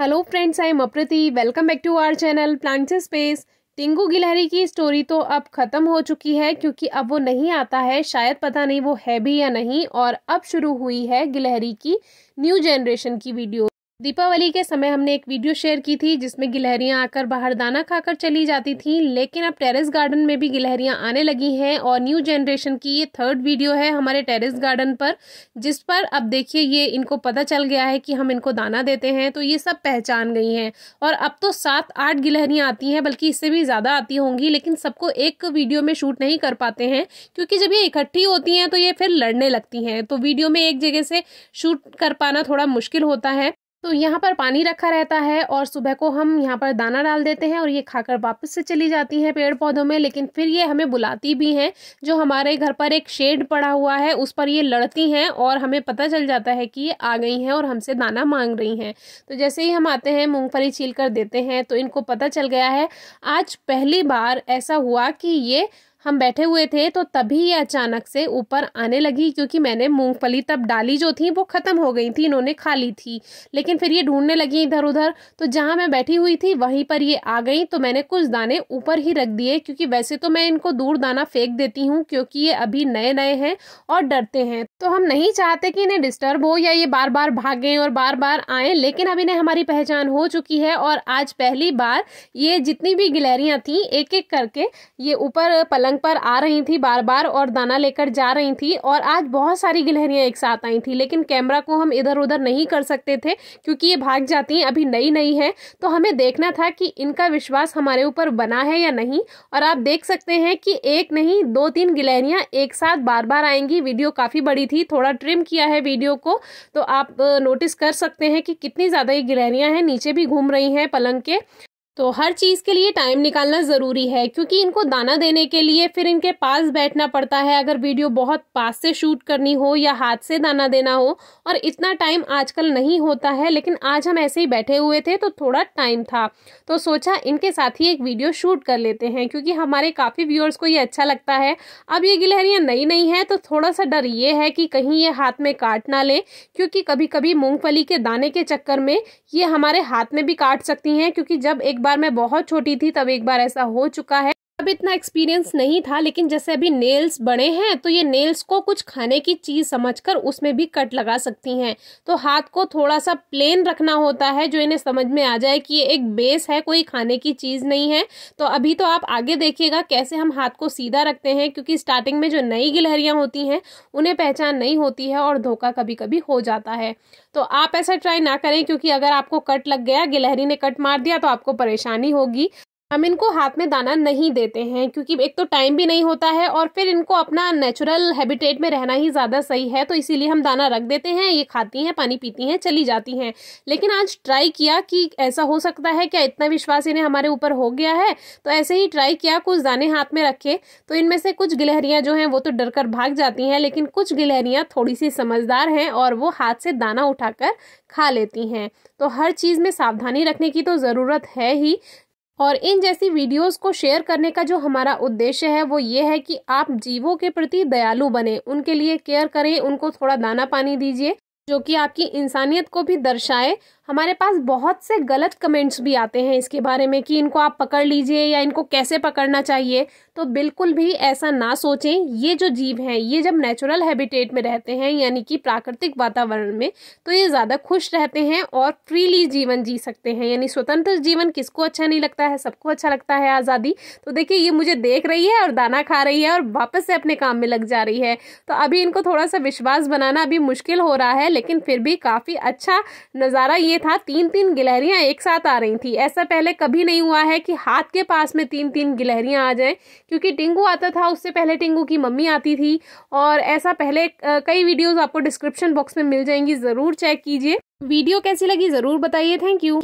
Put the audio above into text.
hello friends I am Aprati welcome back to our channel plants space Tingu गिलहरी की story तो अब ख़त्म हो चुकी है क्योंकि अब वो नहीं आता है शायद पता नहीं वो है भी या नहीं और अब शुरू हुई है गिलहरी की न्यू जनरेशन की वीडियो दीपावली के समय हमने एक वीडियो शेयर की थी जिसमें गिलहरियां आकर बाहर दाना खाकर चली जाती थीं लेकिन अब टेरेस गार्डन में भी गिलहरियां आने लगी हैं और न्यू जनरेशन की ये थर्ड वीडियो है हमारे टेरेस गार्डन पर जिस पर अब देखिए ये इनको पता चल गया है कि हम इनको दाना देते हैं तो ये सब पहचान गई हैं और अब तो सात आठ गिलहरियाँ आती हैं बल्कि इससे भी ज़्यादा आती होंगी लेकिन सबको एक वीडियो में शूट नहीं कर पाते हैं क्योंकि जब ये इकट्ठी होती हैं तो ये फिर लड़ने लगती हैं तो वीडियो में एक जगह से शूट कर पाना थोड़ा मुश्किल होता है तो यहाँ पर पानी रखा रहता है और सुबह को हम यहाँ पर दाना डाल देते हैं और ये खाकर वापस से चली जाती हैं पेड़ पौधों में लेकिन फिर ये हमें बुलाती भी हैं जो हमारे घर पर एक शेड पड़ा हुआ है उस पर ये लड़ती हैं और हमें पता चल जाता है कि ये आ गई हैं और हमसे दाना मांग रही हैं तो जैसे ही हम आते हैं मूँगफली छील कर देते हैं तो इनको पता चल गया है आज पहली बार ऐसा हुआ कि ये हम बैठे हुए थे तो तभी ये अचानक से ऊपर आने लगी क्योंकि मैंने मूंगफली तब डाली जो थी वो ख़त्म हो गई थी इन्होंने खा ली थी लेकिन फिर ये ढूंढने लगी इधर उधर तो जहाँ मैं बैठी हुई थी वहीं पर ये आ गई तो मैंने कुछ दाने ऊपर ही रख दिए क्योंकि वैसे तो मैं इनको दूर दाना फेंक देती हूँ क्योंकि ये अभी नए नए हैं और डरते हैं तो हम नहीं चाहते कि इन्हें डिस्टर्ब हो या ये बार बार भागें और बार बार आएँ लेकिन अब इन्हें हमारी पहचान हो चुकी है और आज पहली बार ये जितनी भी गिलहरियाँ थी एक एक करके ये ऊपर पलंग पलंग पर आ रही थी बार बार और दाना लेकर जा रही थी और आज बहुत सारी गिलहरियाँ एक साथ आई थी लेकिन कैमरा को हम इधर उधर नहीं कर सकते थे क्योंकि ये भाग जाती हैं अभी नई नई है तो हमें देखना था कि इनका विश्वास हमारे ऊपर बना है या नहीं और आप देख सकते हैं कि एक नहीं दो तीन गिलहरियाँ एक साथ बार बार आएंगी वीडियो काफ़ी बड़ी थी थोड़ा ट्रिम किया है वीडियो को तो आप नोटिस कर सकते हैं कि कितनी ज़्यादा ये गिलहरियाँ हैं नीचे भी घूम रही हैं पलंग के तो हर चीज़ के लिए टाइम निकालना ज़रूरी है क्योंकि इनको दाना देने के लिए फिर इनके पास बैठना पड़ता है अगर वीडियो बहुत पास से शूट करनी हो या हाथ से दाना देना हो और इतना टाइम आजकल नहीं होता है लेकिन आज हम ऐसे ही बैठे हुए थे तो थोड़ा टाइम था तो सोचा इनके साथ ही एक वीडियो शूट कर लेते हैं क्योंकि हमारे काफ़ी व्यूअर्स को ये अच्छा लगता है अब ये गिलहरियाँ नई नई हैं तो थोड़ा सा डर ये है कि कहीं ये हाथ में काट ना लें क्योंकि कभी कभी मूँगफली के दाने के चक्कर में ये हमारे हाथ में भी काट सकती हैं क्योंकि जब एक बार मैं बहुत छोटी थी तब एक बार ऐसा हो चुका है अभी इतना एक्सपीरियंस नहीं था लेकिन जैसे अभी नेल्स बड़े हैं तो ये नेल्स को कुछ खाने की चीज़ समझकर उसमें भी कट लगा सकती हैं तो हाथ को थोड़ा सा प्लेन रखना होता है जो इन्हें समझ में आ जाए कि ये एक बेस है कोई खाने की चीज़ नहीं है तो अभी तो आप आगे देखिएगा कैसे हम हाथ को सीधा रखते हैं क्योंकि स्टार्टिंग में जो नई गिलहरियाँ होती हैं उन्हें पहचान नहीं होती है और धोखा कभी कभी हो जाता है तो आप ऐसा ट्राई ना करें क्योंकि अगर आपको कट लग गया गिलहरी ने कट मार दिया तो आपको परेशानी होगी हम इनको हाथ में दाना नहीं देते हैं क्योंकि एक तो टाइम भी नहीं होता है और फिर इनको अपना नेचुरल हैबिटेट में रहना ही ज़्यादा सही है तो इसीलिए हम दाना रख देते हैं ये खाती हैं पानी पीती हैं चली जाती हैं लेकिन आज ट्राई किया कि ऐसा हो सकता है क्या इतना विश्वास इन्हें हमारे ऊपर हो गया है तो ऐसे ही ट्राई किया कुछ दाने हाथ में रखे तो इनमें से कुछ गिलहरियाँ जो हैं वो तो डर कर भाग जाती हैं लेकिन कुछ गिलहरियाँ थोड़ी सी समझदार हैं और वो हाथ से दाना उठा खा लेती हैं तो हर चीज़ में सावधानी रखने की तो ज़रूरत है ही और इन जैसी वीडियोस को शेयर करने का जो हमारा उद्देश्य है वो ये है कि आप जीवों के प्रति दयालु बने उनके लिए केयर करें उनको थोड़ा दाना पानी दीजिए जो कि आपकी इंसानियत को भी दर्शाए हमारे पास बहुत से गलत कमेंट्स भी आते हैं इसके बारे में कि इनको आप पकड़ लीजिए या इनको कैसे पकड़ना चाहिए तो बिल्कुल भी ऐसा ना सोचें ये जो जीव हैं ये जब नेचुरल हैबिटेट में रहते हैं यानी कि प्राकृतिक वातावरण में तो ये ज़्यादा खुश रहते हैं और फ्रीली जीवन जी सकते हैं यानी स्वतंत्र जीवन किसको अच्छा नहीं लगता है सबको अच्छा लगता है आज़ादी तो देखिए ये मुझे देख रही है और दाना खा रही है और वापस से अपने काम में लग जा रही है तो अभी इनको थोड़ा सा विश्वास बनाना अभी मुश्किल हो रहा है लेकिन फिर भी काफ़ी अच्छा नज़ारा ये था तीन तीन गिलहरियाँ एक साथ आ रही थी ऐसा पहले कभी नहीं हुआ है कि हाथ के पास में तीन तीन गिलहरियाँ आ जाएं क्योंकि टिंगू आता था उससे पहले टिंगू की मम्मी आती थी और ऐसा पहले कई वीडियोज़ आपको डिस्क्रिप्शन बॉक्स में मिल जाएंगी ज़रूर चेक कीजिए वीडियो कैसी लगी ज़रूर बताइए थैंक यू